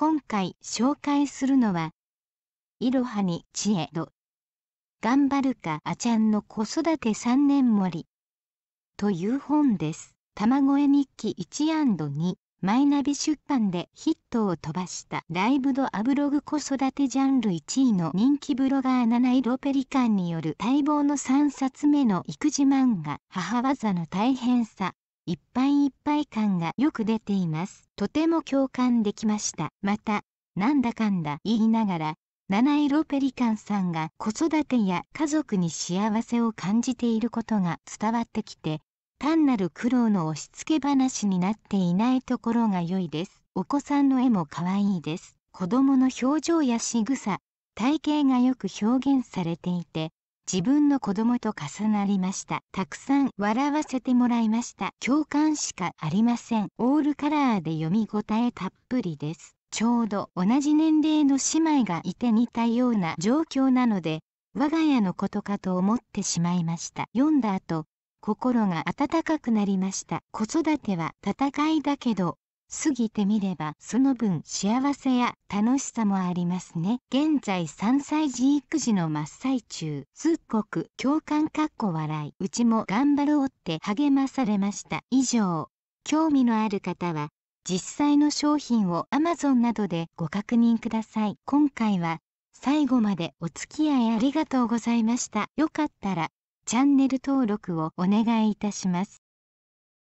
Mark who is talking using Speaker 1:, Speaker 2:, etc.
Speaker 1: 今回紹介するのは、い
Speaker 2: ろはに知恵ど、頑張るかあちゃんの子育て3年盛り、という本です。卵絵日記 1&2 マイナビ出版でヒットを飛ばしたライブドアブログ子育てジャンル1位の人気ブロガー七色ペリカンによる待望の3冊目の育児漫画母技の大変さいっぱいいっぱい感がよく出ていますとても共感できましたまたなんだかんだ言いながら七色ペリカンさんが子育てや家族に幸せを感じていることが伝わってきて単なる苦労の押し付け話になっていないところが良いですお子さんの絵も可愛いです子供の表情や仕草体型がよく表現されていて自分の子供と重なりました。たくさん笑わせてもらいました。共感しかありません。オールカラーで読み応えたっぷりです。ちょうど同じ年齢の姉妹がいて似たような状況なので、我が家のことかと思ってしまいました。読んだ後、心が温かくなりました。子育ては戦いだけど、過ぎてみればその分幸せや楽しさもありますね現在3歳児育児の真っ最中ごく共感かっこ笑いうちも頑張ろうって励まされました以上興味のある方は実際の商品を Amazon などでご確認ください今回は最後までお付き合いありがとうございましたよかったらチャンネル登録
Speaker 1: をお願いいたします